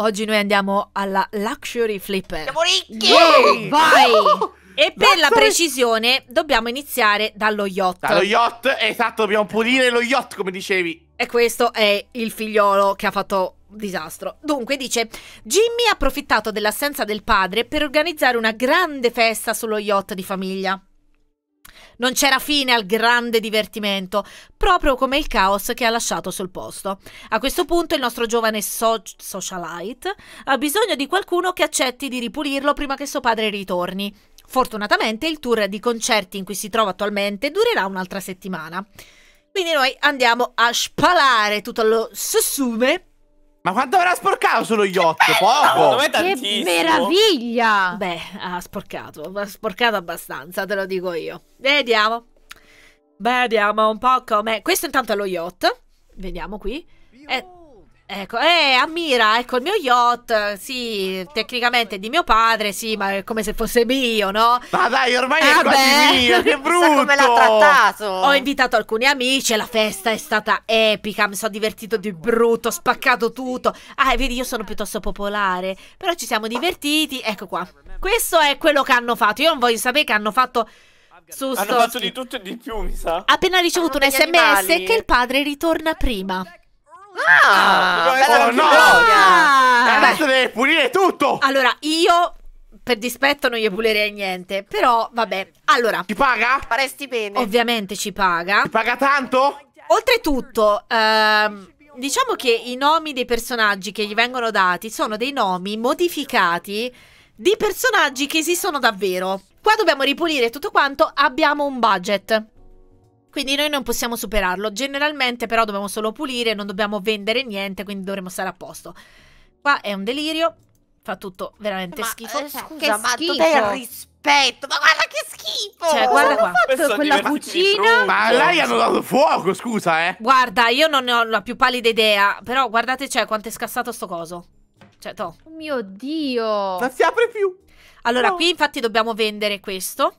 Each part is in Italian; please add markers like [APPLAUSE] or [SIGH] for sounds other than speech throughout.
Oggi noi andiamo alla Luxury Flipper. Siamo ricchi! Yeah, vai! e per la precisione dobbiamo iniziare dallo yacht. Dallo yacht, esatto, dobbiamo pulire lo yacht come dicevi. E questo è il figliolo che ha fatto disastro. Dunque dice, Jimmy ha approfittato dell'assenza del padre per organizzare una grande festa sullo yacht di famiglia. Non c'era fine al grande divertimento, proprio come il caos che ha lasciato sul posto. A questo punto il nostro giovane so socialite ha bisogno di qualcuno che accetti di ripulirlo prima che suo padre ritorni. Fortunatamente il tour di concerti in cui si trova attualmente durerà un'altra settimana. Quindi noi andiamo a spalare tutto lo sussume ma quanto avrà sporcato sullo yacht? Eh, Poco! Me che meraviglia! Beh, ha sporcato, ha sporcato abbastanza, te lo dico io. Vediamo. Vediamo un po' com'è. Questo intanto è lo yacht. Vediamo qui. È... Eh, Ecco, eh, ammira, ecco il mio yacht, sì, tecnicamente è di mio padre, sì, ma è come se fosse mio, no? Ma dai, ormai eh è ah, quasi mio, che brutto! [LAUGHS] come l'ha trattato! Ho invitato alcuni amici, la festa è stata epica, mi sono divertito di brutto, ho spaccato tutto. Ah, vedi, io sono piuttosto popolare, però ci siamo divertiti, ecco qua. Questo è quello che hanno fatto, io non voglio sapere che hanno fatto... Su hanno fatto di tutto e di più, mi sa. Appena ricevuto hanno ah, un sms animali. che il padre ritorna prima. Ah, oh, no! Ah. Adesso deve pulire tutto! Allora, io per dispetto non gli pulerei niente, però vabbè. Allora, ci paga? Faresti bene. Ovviamente ci paga. Ci paga tanto? Oltretutto, ehm, diciamo che i nomi dei personaggi che gli vengono dati sono dei nomi modificati di personaggi che esistono davvero. Qua dobbiamo ripulire tutto quanto, abbiamo un budget. Quindi noi non possiamo superarlo. Generalmente però dobbiamo solo pulire, non dobbiamo vendere niente, quindi dovremo stare a posto. Qua è un delirio. Fa tutto veramente ma, schifo. Eh, scusa, che ma schifo. dov'è il rispetto? Ma guarda che schifo! Cioè, guarda qua. Fatto quella cucina. Ma cioè, lei hanno dato fuoco, scusa, eh. Guarda, io non ne ho la più pallida idea, però guardate cioè quanto è scassato sto coso. Cioè, toh. Oh mio Dio! Non si apre più. Allora, no. qui infatti dobbiamo vendere questo.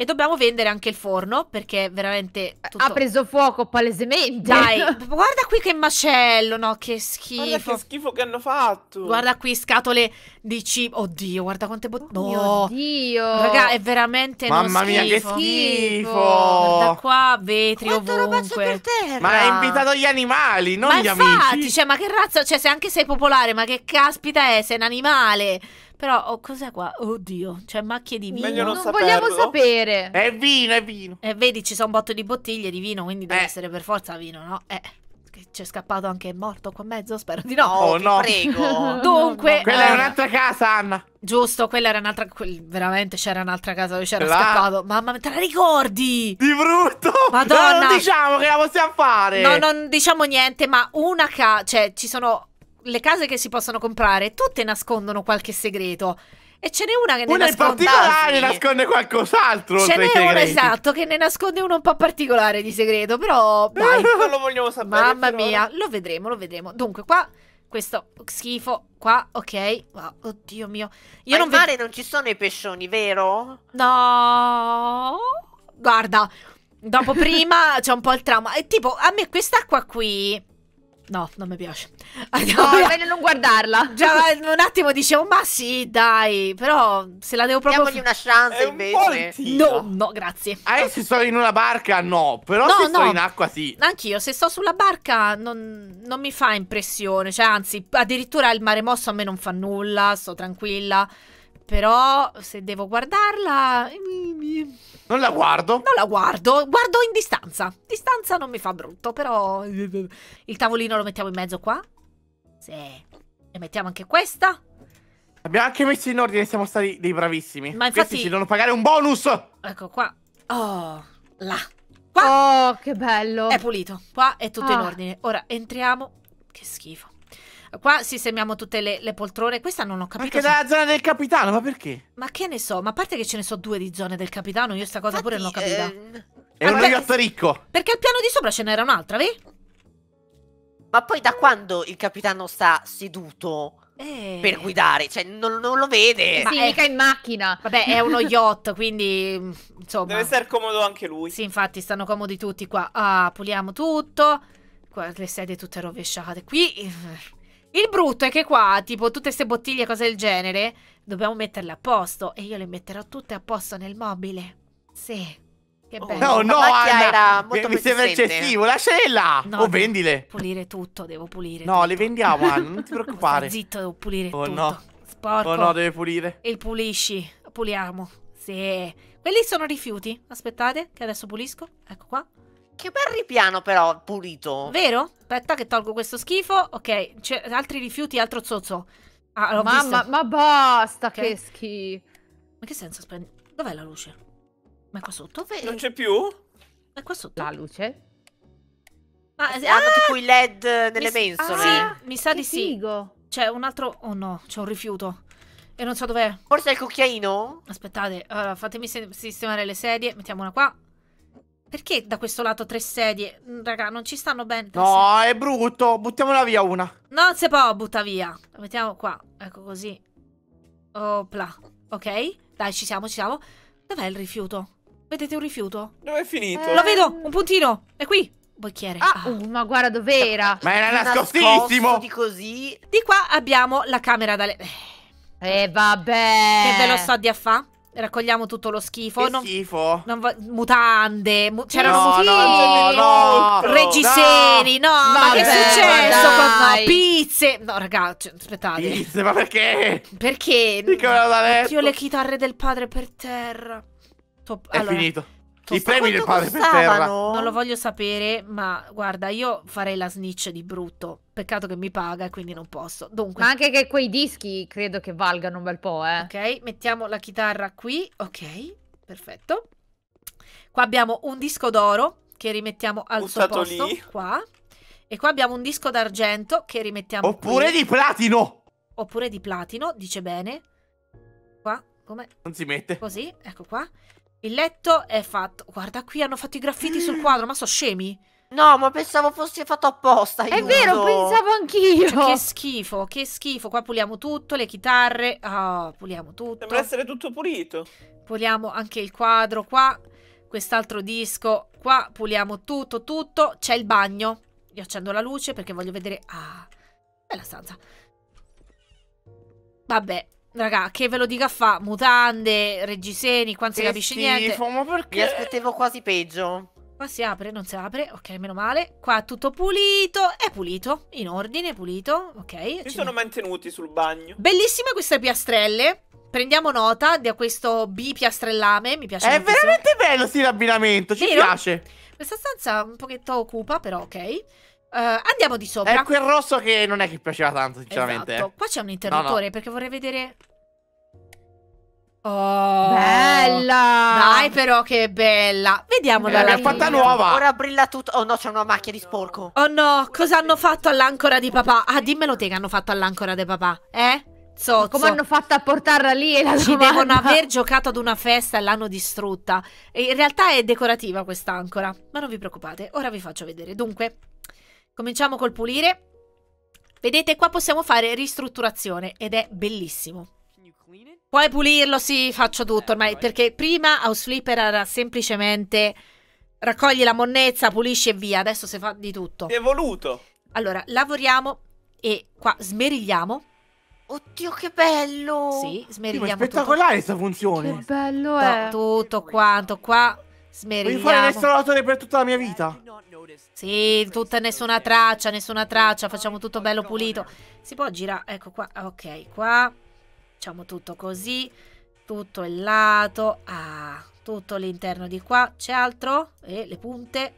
E dobbiamo vendere anche il forno perché veramente eh, tutto... ha preso fuoco palesemente. Dai, [LAUGHS] guarda qui che macello, no? Che schifo. Guarda che schifo che hanno fatto. Guarda qui scatole di cibo. Oddio, guarda quante bottiglie. no. Oddio. Raga, è veramente Mamma mia, schifo. che schifo. Guarda qua, vetri Quanto ovunque. Per terra. Ma hai invitato gli animali, non ma gli infatti, amici. Ma infatti, cioè, ma che razza, cioè, se anche sei popolare, ma che caspita è, sei un animale. Però oh, cos'è qua? Oddio, cioè macchie di vino. non, non vogliamo sapere. È vino, è vino. E eh, vedi, ci sono un botto di bottiglie di vino, quindi eh. deve essere per forza vino, no? Eh c'è scappato anche morto qua in mezzo? Spero di no. Oh, oh no, prego. [LAUGHS] Dunque, no, quella era eh, un'altra casa, Anna. Giusto, quella era un'altra. veramente c'era un'altra casa dove c'era scappato. Mamma mia, te la ricordi? Di brutto! Madonna! Ma non diciamo che la possiamo fare! No, non diciamo niente, ma una casa. Cioè, ci sono le case che si possono comprare, tutte nascondono qualche segreto. E ce n'è una che ne una nasconde. Una in particolare nasconde qualcos'altro. Ce n'è una esatto che ne nasconde uno un po' particolare di segreto. Però dai, [LAUGHS] non lo vogliamo sapere. Mamma mia, lo vedremo, lo vedremo. Dunque, qua questo schifo qua, ok. Oh, oddio mio. Io Ma non in mare non ci sono i pescioni, vero? No. Guarda, dopo prima c'è un po' il trauma. E tipo, a me quest'acqua qui No, non mi piace. Andiamo no, è meglio non guardarla. Già un attimo dicevo, ma sì, dai, però se la devo proprio... Diamogli una chance invece. Un no, no, grazie. Ah, se sto in una barca no, però no, se no. sto in acqua sì. Anch'io, se sto sulla barca non, non, mi fa impressione, cioè anzi, addirittura il mare mosso a me non fa nulla, sto tranquilla. Però se devo guardarla... Non la guardo. Non la guardo, guardo in distanza. Distanza non mi fa brutto, però... Il tavolino lo mettiamo in mezzo qua? Sì. E mettiamo anche questa? Abbiamo anche messo in ordine, siamo stati dei bravissimi. Ma infatti... Questi ci devono pagare un bonus! Ecco qua. Oh, là. Qua. Oh, che bello. È pulito. Qua è tutto ah. in ordine. Ora entriamo. Che schifo. Qua sistemiamo tutte le, le poltrone. Questa non ho capito. Anche se... dalla zona del capitano, ma perché? Ma che ne so? Ma a parte che ce ne so due di zone del capitano, io sta cosa Infatti, pure non ho capita. Ehm... È allora, un ragazzo ah, ricco. Perché al piano di sopra ce n'era un'altra, vedi? Ma poi da quando il capitano sta seduto? Eh. per guidare, cioè non, non lo vede. Ma è... mica in macchina. Vabbè, è uno [LAUGHS] yacht, quindi insomma. Deve essere comodo anche lui. Sì, infatti, stanno comodi tutti qua. Ah, puliamo tutto. Qua, le sedie tutte rovesciate. Qui eh, il brutto è che qua, tipo, tutte queste bottiglie e cose del genere, dobbiamo metterle a posto. E io le metterò tutte a posto nel mobile. Sì. Che oh. bello. Oh, no, no, Anna, molto mi, sembra eccessivo, lasciale là. No, oh, vendile. Pulire tutto, devo pulire No, tutto. le vendiamo, Anna, non ti [LAUGHS] preoccupare. zitto, devo pulire oh, tutto. No. Sporco. Oh no, deve pulire. E il pulisci, puliamo. Sì. Quelli sono rifiuti. Aspettate, che adesso pulisco. Ecco qua. Che bel ripiano però, pulito. Vero? Aspetta che tolgo questo schifo. Ok, c'è altri rifiuti, altro zozzo. Ah, Mamma, visto. ma basta, okay. che schifo. Ma che senso spendi? Dov'è la luce? Ma è qua sotto? Dove... Non c'è più? Ma è qua sotto? La luce? Ma ah, ah eh, hanno ah! tipo i led nelle mi mensole. Ah, sì, ah, mi sa di sì. C'è un altro... Oh no, c'è un rifiuto. E non so dov'è. Forse è il cucchiaino? Aspettate, allora, fatemi sistemare le sedie. Mettiamo una qua. Perché da questo lato tre sedie? Mm, raga, non ci stanno bene. no, sedie. è brutto. Buttiamola via una. Non si può buttare via. La mettiamo qua. Ecco così. Opla. Ok. Dai, ci siamo, ci siamo. Dov'è il rifiuto? Vedete un rifiuto? Dove è finito? Eh... Lo vedo, un puntino. È qui. Bocchiere. Ah, ah. Uh, ma guarda dov'era. Ma era nascostissimo. Di così. Di qua abbiamo la camera da... E Eh, vabbè. Che ve lo so di a Raccogliamo tutto lo schifo. Che non, schifo. Non mutande. Mu C'erano no, mutande. No, no, no, Reggiseni. No, no, ma che è successo? Con, no, pizze. No, ragazzi, cioè, aspettate. Pizze, ma perché? Perché? Dico, Io le chitarre del padre per terra. Top. È allora. finito. I premi del padre per terra. Non lo voglio sapere, ma guarda, io farei la snitch di brutto. Peccato che mi paga e quindi non posso. Dunque. Ma anche che quei dischi credo che valgano un bel po', eh. Ok, mettiamo la chitarra qui. Ok, perfetto. Qua abbiamo un disco d'oro che rimettiamo al Buttato suo posto. Lì. Qua. E qua abbiamo un disco d'argento che rimettiamo Oppure qui. di platino! Oppure di platino, dice bene. Qua, come? Non si mette. Così, ecco qua. Il letto è fatto... Guarda qui, hanno fatto i graffiti sul mm. quadro, ma so scemi? No, ma pensavo fosse fatto apposta. Aiuto. È vero, pensavo anch'io. Cioè, che schifo, che schifo. Qua puliamo tutto, le chitarre. Oh, puliamo tutto. Sembra essere tutto pulito. Puliamo anche il quadro qua, quest'altro disco qua, puliamo tutto, tutto. C'è il bagno. Io accendo la luce perché voglio vedere... Ah, bella stanza. Vabbè, Raga, che ve lo dica fa, mutande, reggiseni, quando si capisce schifo, niente. Ma perché? Mi aspettavo quasi peggio. Qua si apre, non si apre, ok, meno male. Qua tutto pulito, è pulito, in ordine, pulito, ok. Si sono mantenuti sul bagno. Bellissime queste piastrelle. Prendiamo nota di questo bipiastrellame, mi piace È veramente bello, sì, l'abbinamento, ci Vero? piace. Questa stanza un pochetto occupa, però ok. Uh, andiamo di sopra. È quel rosso che non è che piaceva tanto, sinceramente. Esatto. Qua c'è un interruttore no, no. perché vorrei vedere. Oh, bella! Dai, però che bella! Vediamola. L'ha fatta nuova! Ora brilla tutto. Oh no, c'è una macchia di sporco. Oh no, cosa hanno fatto all'ancora di papà? Ah, dimmelo te che hanno fatto all'ancora di papà, eh? Zozzo. Come hanno fatto a portarla lì? e la Ci domanda. devono aver giocato ad una festa e l'hanno distrutta. E in realtà è decorativa quest'ancora. Ma non vi preoccupate, ora vi faccio vedere. Dunque, cominciamo col pulire. Vedete, qua possiamo fare ristrutturazione ed è bellissimo. Puoi pulirlo, sì, faccio eh, tutto ormai. Perché prima House Flipper era semplicemente raccogli la monnezza, pulisci e via. Adesso si fa di tutto. È voluto. Allora, lavoriamo e qua smerigliamo. Oddio, che bello! Sì, smerigliamo. Sì, ma è spettacolare questa funzione. Che bello tutto, è. Tutto quanto qua smerigliamo. Devi fare l'installatore per tutta la mia vita. Eh, sì, tutta nessuna traccia, nessuna traccia, facciamo tutto bello pulito. Si può girare, ecco qua, ok, qua facciamo tutto così, tutto il lato, ah, tutto l'interno di qua, c'è altro? E eh, le punte?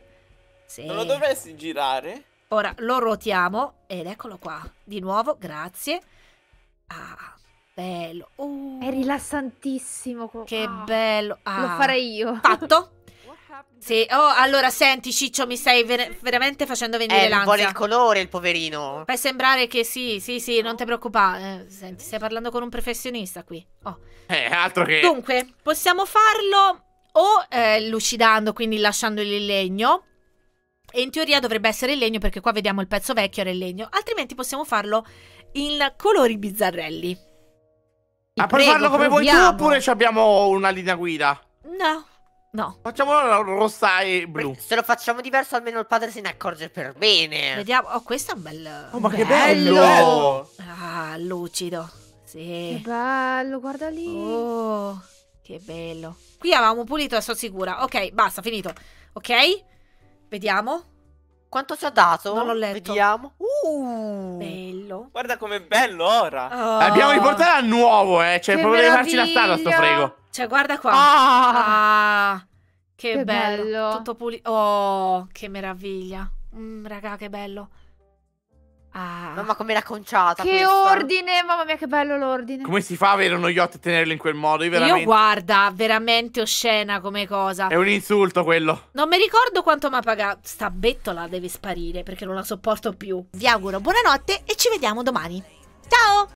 Sì. Non lo dovresti girare? Ora lo ruotiamo ed eccolo qua, di nuovo, grazie. Ah, bello. Uh, È rilassantissimo. Che ah, bello. Ah, lo farei io. Fatto. [LAUGHS] Sì, oh, allora senti Ciccio, mi stai ver veramente facendo venire eh, l'ansia. vuole il colore il poverino. Fai sembrare che sì, sì, sì, non ti preoccupare. Eh, senti, stai parlando con un professionista qui. Oh. Eh, altro che... Dunque, possiamo farlo o eh, lucidando, quindi lasciando il legno. E in teoria dovrebbe essere il legno perché qua vediamo il pezzo vecchio era il legno. Altrimenti possiamo farlo in colori bizzarrelli. Ma ah, puoi farlo come proviamo. vuoi tu oppure abbiamo una linea guida? No, No. Facciamolo rossa e blu. Se lo facciamo diverso, almeno il padre se ne accorge per bene. Vediamo. Oh, questo è un bel. Oh, ma che bello! Ah, lucido. Sì. Che bello, guarda lì. Oh, che bello. Qui avevamo pulito, adesso sicura. Ok, basta, finito. Ok? Vediamo. Quanto ci ha dato? Non l'ho letto. Vediamo. Uh, bello. Guarda com'è bello ora. Oh. Abbiamo riportato a nuovo, eh. Cioè, che proprio devi farci la strada, sto frego. Cioè, guarda qua. Ah, ah, che, che bello. bello. Tutto pulito. Oh, che meraviglia. Mm, raga, che bello. Ah. Mamma come l'ha conciata Che questa. ordine, mamma mia che bello l'ordine Come si fa a avere uno yacht e tenerlo in quel modo? Io, veramente... Io guarda, veramente oscena come cosa È un insulto quello Non mi ricordo quanto mi ha pagato Sta bettola deve sparire perché non la sopporto più Vi auguro buonanotte e ci vediamo domani Ciao